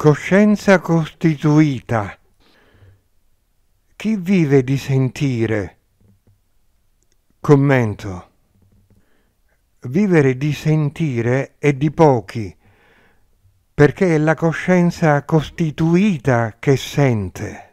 Coscienza costituita. Chi vive di sentire? Commento. Vivere di sentire è di pochi, perché è la coscienza costituita che sente.